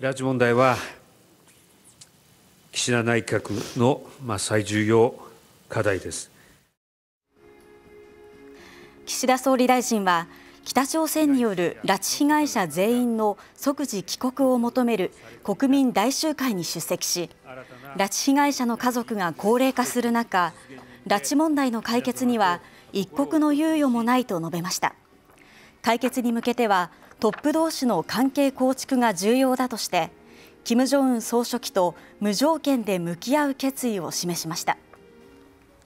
拉致問題は、岸田内閣の最重要課題です岸田総理大臣は、北朝鮮による拉致被害者全員の即時帰国を求める国民大集会に出席し、拉致被害者の家族が高齢化する中、拉致問題の解決には一刻の猶予もないと述べました。解決に向けてはトップ同士の関係構築が重要だとして金正恩総書記と無条件で向き合う決意を示しました。